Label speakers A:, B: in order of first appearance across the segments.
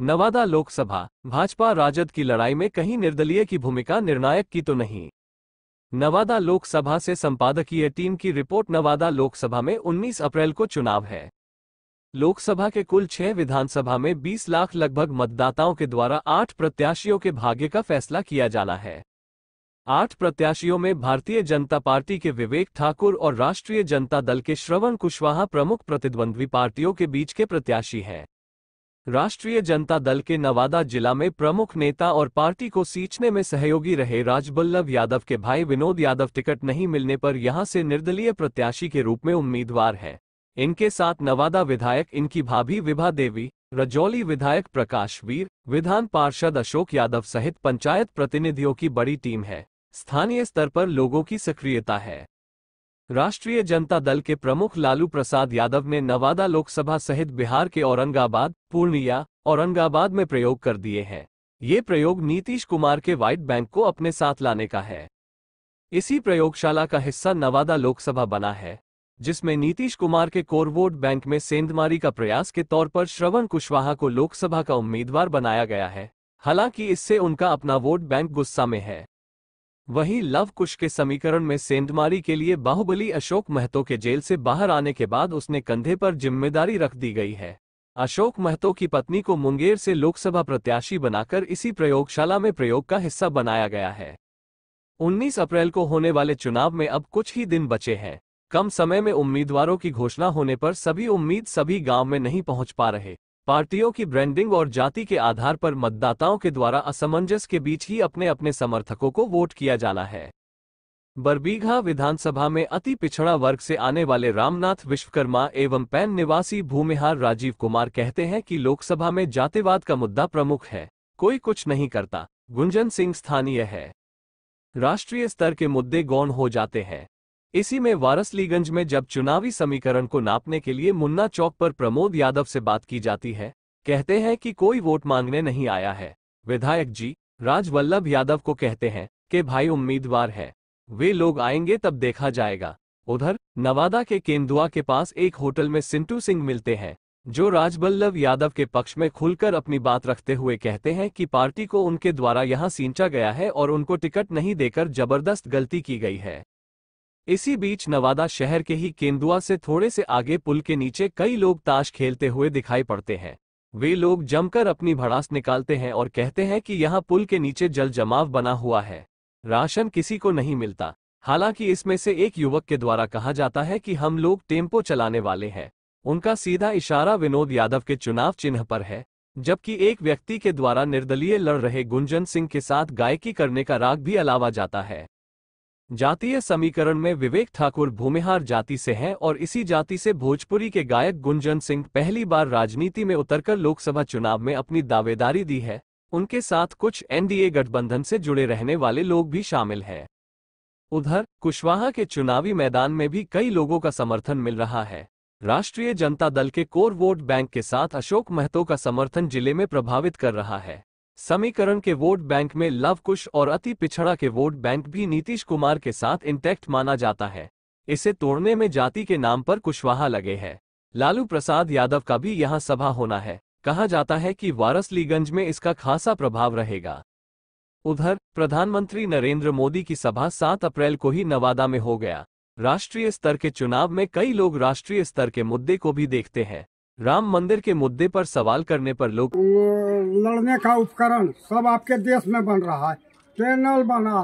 A: नवादा लोकसभा भाजपा राजद की लड़ाई में कहीं निर्दलीय की भूमिका निर्णायक की तो नहीं नवादा लोकसभा से संपादकीय टीम की रिपोर्ट नवादा लोकसभा में 19 अप्रैल को चुनाव है लोकसभा के कुल छह विधानसभा में 20 लाख लगभग मतदाताओं के द्वारा आठ प्रत्याशियों के भाग्य का फैसला किया जाना है आठ प्रत्याशियों में भारतीय जनता पार्टी के विवेक ठाकुर और राष्ट्रीय जनता दल के श्रवण कुशवाहा प्रमुख प्रतिद्वंद्वी पार्टियों के बीच के प्रत्याशी हैं राष्ट्रीय जनता दल के नवादा जिला में प्रमुख नेता और पार्टी को सींचने में सहयोगी रहे राजबल्लभ यादव के भाई विनोद यादव टिकट नहीं मिलने पर यहां से निर्दलीय प्रत्याशी के रूप में उम्मीदवार हैं इनके साथ नवादा विधायक इनकी भाभी विभा देवी रजौली विधायक प्रकाश वीर विधान पार्षद अशोक यादव सहित पंचायत प्रतिनिधियों की बड़ी टीम है स्थानीय स्तर पर लोगों की सक्रियता है राष्ट्रीय जनता दल के प्रमुख लालू प्रसाद यादव ने नवादा लोकसभा सहित बिहार के औरंगाबाद पूर्णिया औरंगाबाद में प्रयोग कर दिए हैं ये प्रयोग नीतीश कुमार के व्हाइट बैंक को अपने साथ लाने का है इसी प्रयोगशाला का हिस्सा नवादा लोकसभा बना है जिसमें नीतीश कुमार के कोर वोट बैंक में सेंधमारी का प्रयास के तौर पर श्रवण कुशवाहा को लोकसभा का उम्मीदवार बनाया गया है हालांकि इससे उनका अपना वोट बैंक गुस्सा में है वहीं लव कुश के समीकरण में सेंधमारी के लिए बाहुबली अशोक महतो के जेल से बाहर आने के बाद उसने कंधे पर जिम्मेदारी रख दी गई है अशोक महतो की पत्नी को मुंगेर से लोकसभा प्रत्याशी बनाकर इसी प्रयोगशाला में प्रयोग का हिस्सा बनाया गया है 19 अप्रैल को होने वाले चुनाव में अब कुछ ही दिन बचे हैं कम समय में उम्मीदवारों की घोषणा होने पर सभी उम्मीद सभी गांव में नहीं पहुंच पा रहे पार्टियों की ब्रांडिंग और जाति के आधार पर मतदाताओं के द्वारा असमंजस के बीच ही अपने अपने समर्थकों को वोट किया जाना है बरबीघा विधानसभा में अति पिछड़ा वर्ग से आने वाले रामनाथ विश्वकर्मा एवं पैन निवासी भूमिहार राजीव कुमार कहते हैं कि लोकसभा में जातिवाद का मुद्दा प्रमुख है कोई कुछ नहीं करता गुंजन सिंह स्थानीय है राष्ट्रीय स्तर के मुद्दे गौण हो जाते हैं इसी में वारसलीगंज में जब चुनावी समीकरण को नापने के लिए मुन्ना चौक पर प्रमोद यादव से बात की जाती है कहते हैं कि कोई वोट मांगने नहीं आया है विधायक जी राजवल्लभ यादव को कहते हैं कि भाई उम्मीदवार है वे लोग आएंगे तब देखा जाएगा उधर नवादा के केंदुआ के पास एक होटल में सिंटू सिंह मिलते हैं जो राजवल्लभ यादव के पक्ष में खुलकर अपनी बात रखते हुए कहते हैं कि पार्टी को उनके द्वारा यहां सींचा गया है और उनको टिकट नहीं देकर जबरदस्त गलती की गई है इसी बीच नवादा शहर के ही केंदुआ से थोड़े से आगे पुल के नीचे कई लोग ताश खेलते हुए दिखाई पड़ते हैं वे लोग जमकर अपनी भड़ास निकालते हैं और कहते हैं कि यहाँ पुल के नीचे जल जमाव बना हुआ है राशन किसी को नहीं मिलता हालांकि इसमें से एक युवक के द्वारा कहा जाता है कि हम लोग टेम्पो चलाने वाले हैं उनका सीधा इशारा विनोद यादव के चुनाव चिन्ह पर है जबकि एक व्यक्ति के द्वारा निर्दलीय लड़ रहे गुंजन सिंह के साथ गायकी करने का राग भी अलावा जाता है जातीय समीकरण में विवेक ठाकुर भूमिहार जाति से हैं और इसी जाति से भोजपुरी के गायक गुंजन सिंह पहली बार राजनीति में उतरकर लोकसभा चुनाव में अपनी दावेदारी दी है उनके साथ कुछ एनडीए गठबंधन से जुड़े रहने वाले लोग भी शामिल हैं उधर कुशवाहा के चुनावी मैदान में भी कई लोगों का समर्थन मिल रहा है राष्ट्रीय जनता दल के कोर वोट बैंक के साथ अशोक महतो का समर्थन जिले में प्रभावित कर रहा है समीकरण के वोट बैंक में लवकुश और अति पिछड़ा के वोट बैंक भी नीतीश कुमार के साथ इंटैक्ट माना जाता है इसे तोड़ने में जाति के नाम पर कुशवाहा लगे हैं लालू प्रसाद यादव का भी यहाँ सभा होना है कहा जाता है कि वारसलीगंज में इसका खासा प्रभाव रहेगा उधर प्रधानमंत्री नरेंद्र मोदी की सभा सात अप्रैल को ही नवादा में हो गया राष्ट्रीय स्तर के चुनाव में कई लोग राष्ट्रीय स्तर के मुद्दे को भी देखते हैं राम मंदिर के मुद्दे पर सवाल करने पर लोग लड़ने का उपकरण सब आपके देश में बन रहा है टनल बना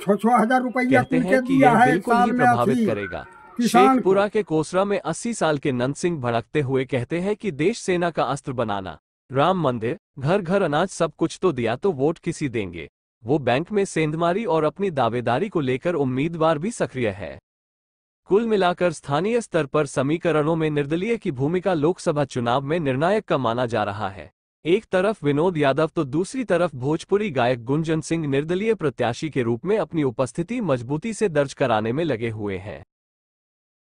A: छो छो हजार रूपया ही प्रभावित करेगा शेखपुरा के कोसरा में 80 साल के नंद सिंह भड़कते हुए कहते हैं कि देश सेना का अस्त्र बनाना राम मंदिर घर घर अनाज सब कुछ तो दिया तो वोट किसी देंगे वो बैंक में सेंधमारी और अपनी दावेदारी को लेकर उम्मीदवार भी सक्रिय है कुल मिलाकर स्थानीय स्तर पर समीकरणों में निर्दलीय की भूमिका लोकसभा चुनाव में निर्णायक का माना जा रहा है एक तरफ विनोद यादव तो दूसरी तरफ भोजपुरी गायक गुंजन सिंह निर्दलीय प्रत्याशी के रूप में अपनी उपस्थिति मजबूती से दर्ज कराने में लगे हुए हैं